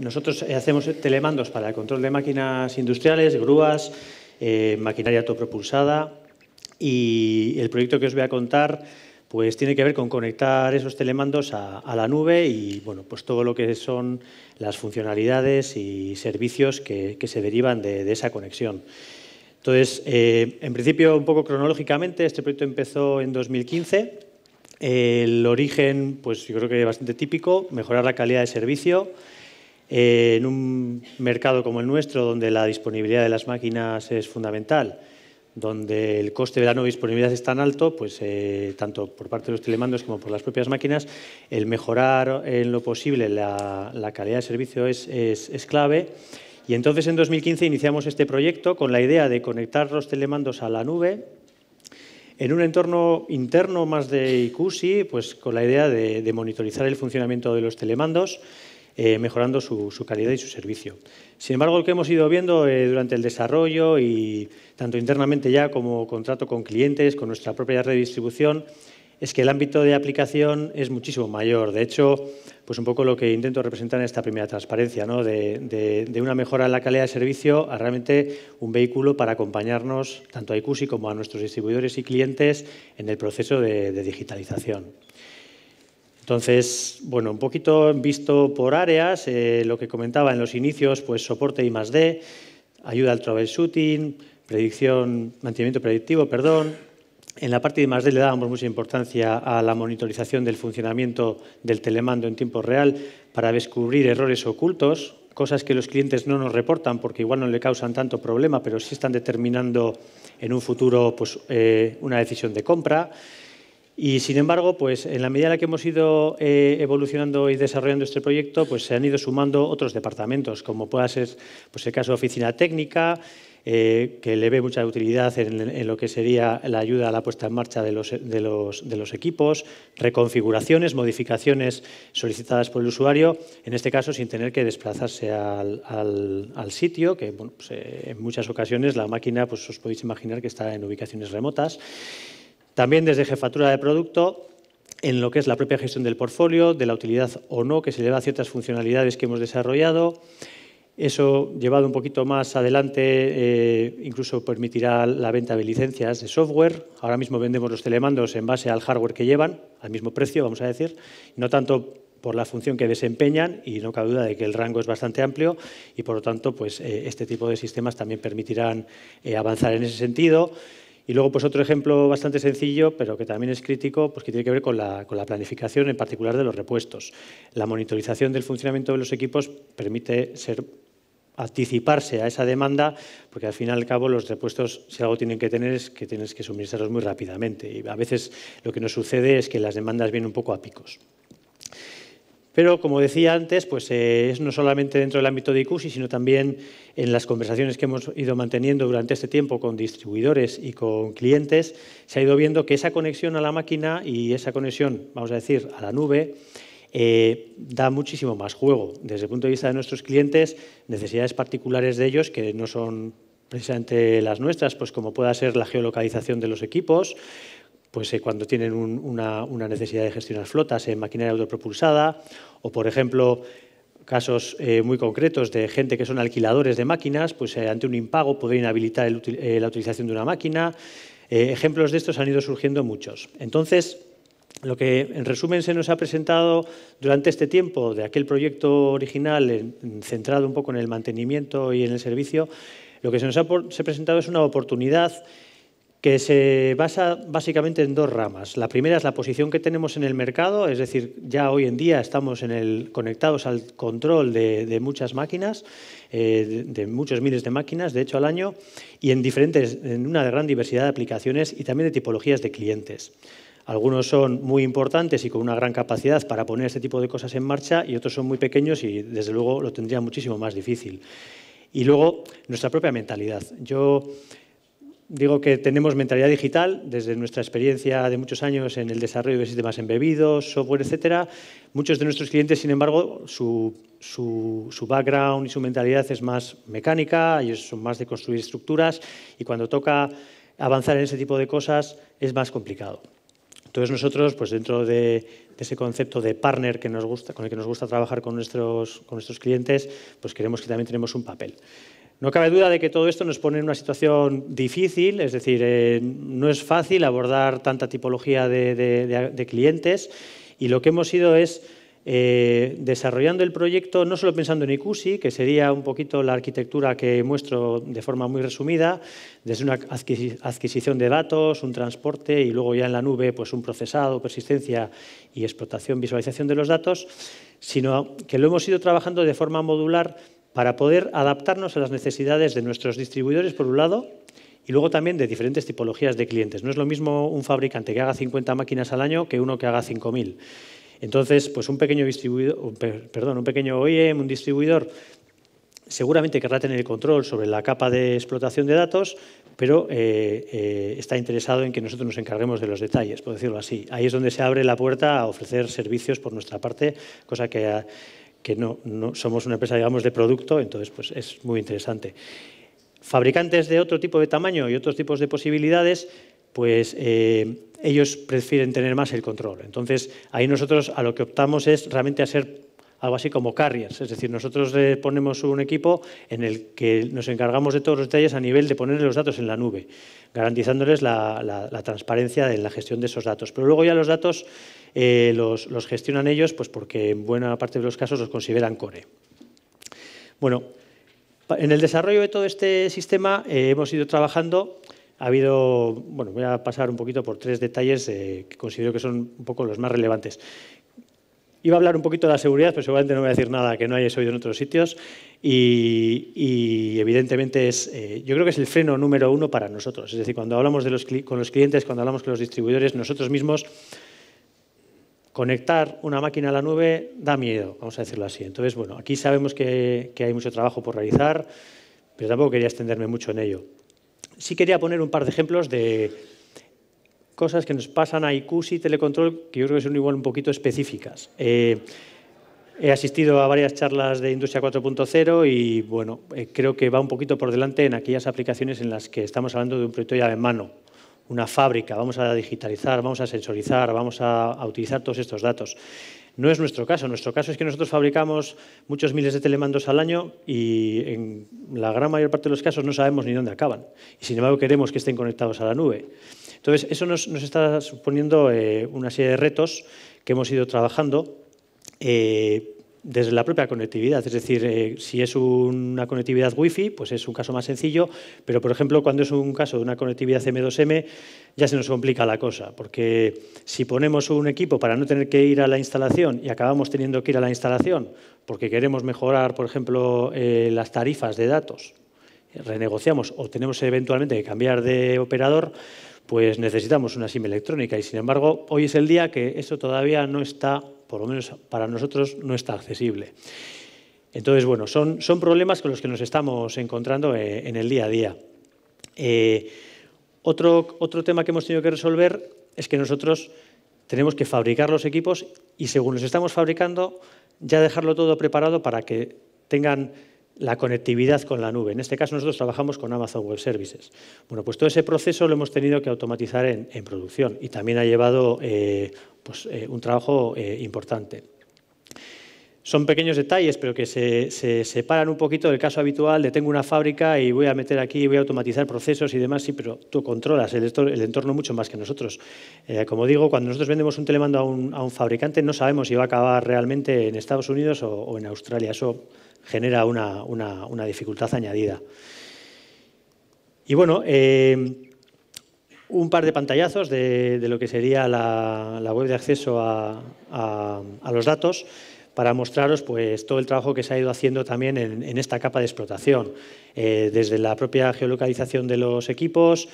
Nosotros eh, hacemos telemandos para el control de máquinas industriales, grúas, eh, maquinaria autopropulsada y el proyecto que os voy a contar pues tiene que ver con conectar esos telemandos a, la nube y bueno, pues todo lo que son las funcionalidades y servicios que, se derivan de, esa conexión. Entonces, eh, en principio, un poco cronológicamente, este proyecto empezó en 2015. el origen, pues yo creo que es bastante típico, mejorar la calidad de servicio, eh, en un mercado como el nuestro, donde la disponibilidad de las máquinas es fundamental, donde el coste de la no disponibilidad es tan alto, pues eh, tanto por parte de los telemandos como por las propias máquinas, el mejorar en lo posible la, calidad de servicio es, clave. Y entonces en 2015 iniciamos este proyecto con la idea de conectar los telemandos a la nube en un entorno interno más de ICUSI, pues con la idea de, de monitorizar el funcionamiento de los telemandos, eh, mejorando su, calidad y su servicio. Sin embargo, lo que hemos ido viendo eh, durante el desarrollo y tanto internamente ya como contrato con clientes, con nuestra propia redistribución, es que el ámbito de aplicación es muchísimo mayor. De hecho, pues un poco lo que intento representar en esta primera transparencia, de, una mejora en la calidad de servicio a realmente un vehículo para acompañarnos tanto a ICUSI como a nuestros distribuidores y clientes en el proceso de digitalización. Entonces, bueno, un poquito visto por áreas, eh, lo que comentaba en los inicios, pues soporte I más D, ayuda al troubleshooting, predicción, mantenimiento predictivo, perdón. En la parte de más D le dábamos mucha importancia a la monitorización del funcionamiento del telemando en tiempo real para descubrir errores ocultos, cosas que los clientes no nos reportan porque igual no le causan tanto problema, pero sí están determinando en un futuro pues, eh, una decisión de compra. Y sin embargo, pues en la medida en la que hemos ido eh, evolucionando y desarrollando este proyecto, pues se han ido sumando otros departamentos, como puede ser pues, el caso de oficina técnica, eh, que le ve mucha utilidad en, lo que sería la ayuda a la puesta en marcha de los, equipos, reconfiguraciones, modificaciones solicitadas por el usuario, en este caso sin tener que desplazarse al, sitio, que pues, eh, en muchas ocasiones la máquina, pues os podéis imaginar que está en ubicaciones remotas. También desde jefatura de producto, en lo que es la propia gestión del portfolio, de la utilidad o no que se le da a ciertas funcionalidades que hemos desarrollado. Eso, llevado un poquito más adelante, eh, incluso permitirá la venta de licencias de software. Ahora mismo vendemos los telemandos en base al hardware que llevan, al mismo precio, vamos a decir, no tanto por la función que desempeñan y no cabe duda de que el rango es bastante amplio y por lo tanto pues, eh, este tipo de sistemas también permitirán eh, avanzar en ese sentido. Y luego, pues otro ejemplo bastante sencillo, pero que también es crítico, pues que tiene que ver con la, planificación, en particular de los repuestos. La monitorización del funcionamiento de los equipos permite ser anticiparse a esa demanda, porque al fin y al cabo los repuestos, si algo tienen que tener, es que tienes que suministrarlos muy rápidamente. Y a veces lo que nos sucede es que las demandas vienen un poco a picos. Pero, como decía antes, pues eh, es no solamente dentro del ámbito de ICUSI, sino también en las conversaciones que hemos ido manteniendo durante este tiempo con distribuidores y con clientes, se ha ido viendo que esa conexión a la máquina y esa conexión, vamos a decir, a la nube, eh, da muchísimo más juego desde el punto de vista de nuestros clientes, necesidades particulares de ellos que no son precisamente las nuestras, pues como pueda ser la geolocalización de los equipos, pues eh, cuando tienen una, necesidad de gestionar flotas en maquinaria autopropulsada o, por ejemplo, casos eh, muy concretos de gente que son alquiladores de máquinas, pues eh, ante un impago podrían inhabilitar la utilización de una máquina. ejemplos de estos han ido surgiendo muchos. Entonces, lo que en resumen se nos ha presentado durante este tiempo de aquel proyecto original centrado un poco en el mantenimiento y en el servicio, lo que se nos ha, ha presentado es una oportunidad que se basa básicamente en dos ramas. La primera es la posición que tenemos en el mercado, es decir, ya hoy en día estamos en el, conectados al control de, muchas máquinas, eh, de, muchos miles de máquinas, de hecho al año, y en diferentes, en una gran diversidad de aplicaciones y también de tipologías de clientes. Algunos son muy importantes y con una gran capacidad para poner este tipo de cosas en marcha y otros son muy pequeños y desde luego lo tendría muchísimo más difícil. Y luego nuestra propia mentalidad. Yo digo que tenemos mentalidad digital, desde nuestra experiencia de muchos años en el desarrollo de sistemas embebidos, software, etcétera. Muchos de nuestros clientes, sin embargo, su, background y su mentalidad es más mecánica, y son más de construir estructuras y cuando toca avanzar en ese tipo de cosas es más complicado. Entonces nosotros, pues dentro de, ese concepto de partner que nos gusta, con el que nos gusta trabajar con nuestros, con nuestros clientes, pues queremos que también tenemos un papel. No cabe duda de que todo esto nos pone en una situación difícil, es decir, eh, no es fácil abordar tanta tipología de, clientes y lo que hemos ido es eh, desarrollando el proyecto no solo pensando en ICUSI, que sería un poquito la arquitectura que muestro de forma muy resumida, desde una adquisición de datos, un transporte y luego ya en la nube pues un procesado, persistencia y explotación, visualización de los datos, sino que lo hemos ido trabajando de forma modular para poder adaptarnos a las necesidades de nuestros distribuidores, por un lado, y luego también de diferentes tipologías de clientes. No es lo mismo un fabricante que haga 50 máquinas al año que uno que haga 5.000. Entonces, pues un pequeño distribuidor, perdón, un pequeño OEM, un distribuidor, seguramente querrá tener el control sobre la capa de explotación de datos, pero eh, eh, está interesado en que nosotros nos encarguemos de los detalles, por decirlo así. Ahí es donde se abre la puerta a ofrecer servicios por nuestra parte, cosa que que no, no somos una empresa, digamos, de producto, entonces pues es muy interesante. Fabricantes de otro tipo de tamaño y otros tipos de posibilidades, pues eh, ellos prefieren tener más el control. Entonces, ahí nosotros a lo que optamos es realmente a ser algo así como carriers. Es decir, nosotros ponemos un equipo en el que nos encargamos de todos los detalles a nivel de poner los datos en la nube, garantizándoles la, transparencia en la gestión de esos datos. Pero luego ya los datos eh, los, gestionan ellos pues porque en buena parte de los casos los consideran core. Bueno, en el desarrollo de todo este sistema eh, hemos ido trabajando ha habido, bueno, voy a pasar un poquito por tres detalles eh, que considero que son un poco los más relevantes. Iba a hablar un poquito de la seguridad, pero seguramente no voy a decir nada que no hayáis oído en otros sitios. Y, evidentemente es, eh, yo creo que es el freno número uno para nosotros. Es decir, cuando hablamos de los, con los clientes, cuando hablamos con los distribuidores, nosotros mismos conectar una máquina a la nube da miedo, vamos a decirlo así. Entonces, bueno, aquí sabemos que, hay mucho trabajo por realizar, pero tampoco quería extenderme mucho en ello. Sí quería poner un par de ejemplos de, cosas que nos pasan a IQS y Telecontrol, que yo creo que son igual un poquito específicas. Eh, he asistido a varias charlas de Industria 4.0 y bueno, eh, creo que va un poquito por delante en aquellas aplicaciones en las que estamos hablando de un proyecto ya de mano, una fábrica, vamos a digitalizar, vamos a sensorizar, vamos a, a utilizar todos estos datos. No es nuestro caso. Nuestro caso es que nosotros fabricamos muchos miles de telemandos al año y en la gran mayor parte de los casos no sabemos ni dónde acaban. Y sin embargo queremos que estén conectados a la nube. Entonces, eso nos, está suponiendo eh, una serie de retos que hemos ido trabajando eh, desde la propia conectividad. Es decir, eh, si es una conectividad Wi-Fi, pues es un caso más sencillo, pero por ejemplo, cuando es un caso de una conectividad M2M, ya se nos complica la cosa, porque si ponemos un equipo para no tener que ir a la instalación y acabamos teniendo que ir a la instalación porque queremos mejorar, por ejemplo, las tarifas de datos, renegociamos o tenemos eventualmente que cambiar de operador, pues necesitamos una SIM electrónica y sin embargo hoy es el día que eso todavía no está, por lo menos para nosotros, no está accesible. Entonces, bueno, son, son problemas con los que nos estamos encontrando eh, en el día a día. Eh, otro, otro tema que hemos tenido que resolver es que nosotros tenemos que fabricar los equipos y según los estamos fabricando, ya dejarlo todo preparado para que tengan la conectividad con la nube. En este caso nosotros trabajamos con Amazon Web Services. Bueno, pues todo ese proceso lo hemos tenido que automatizar en, producción y también ha llevado eh, pues, eh, un trabajo eh, importante. Son pequeños detalles, pero que se, separan un poquito del caso habitual de tengo una fábrica y voy a meter aquí, voy a automatizar procesos y demás, sí, pero tú controlas el, entorno mucho más que nosotros. como digo, cuando nosotros vendemos un telemando a un, a un, fabricante no sabemos si va a acabar realmente en Estados Unidos o, en Australia. Eso genera una, dificultad añadida. Y bueno, eh, un par de pantallazos de, lo que sería la, web de acceso a, los datos para mostraros pues, todo el trabajo que se ha ido haciendo también en, esta capa de explotación, eh, desde la propia geolocalización de los equipos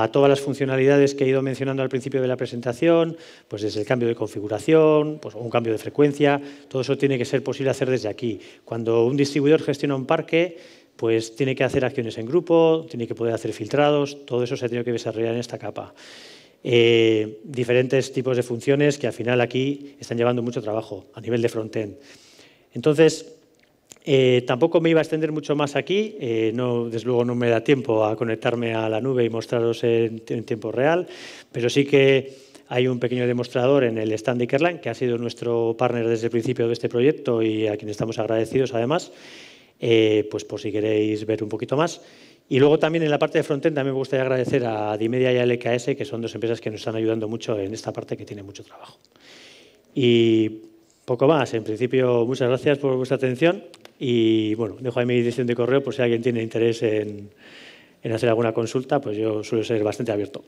a todas las funcionalidades que he ido mencionando al principio de la presentación, pues desde el cambio de configuración, pues un cambio de frecuencia, todo eso tiene que ser posible hacer desde aquí. Cuando un distribuidor gestiona un parque, pues tiene que hacer acciones en grupo, tiene que poder hacer filtrados, todo eso se ha tenido que desarrollar en esta capa. Eh, diferentes tipos de funciones que al final aquí están llevando mucho trabajo a nivel de frontend. Entonces, eh, tampoco me iba a extender mucho más aquí, eh, no, desde luego no me da tiempo a conectarme a la nube y mostraros en, tiempo real, pero sí que hay un pequeño demostrador en el stand de Kerlan que ha sido nuestro partner desde el principio de este proyecto y a quien estamos agradecidos además, eh, pues por si queréis ver un poquito más. Y luego también en la parte de frontend también me gustaría agradecer a Dimedia y a LKS, que son dos empresas que nos están ayudando mucho en esta parte que tiene mucho trabajo. Y poco más. En principio, muchas gracias por vuestra atención y bueno, dejo ahí mi dirección de correo por si alguien tiene interés en, hacer alguna consulta, pues yo suelo ser bastante abierto.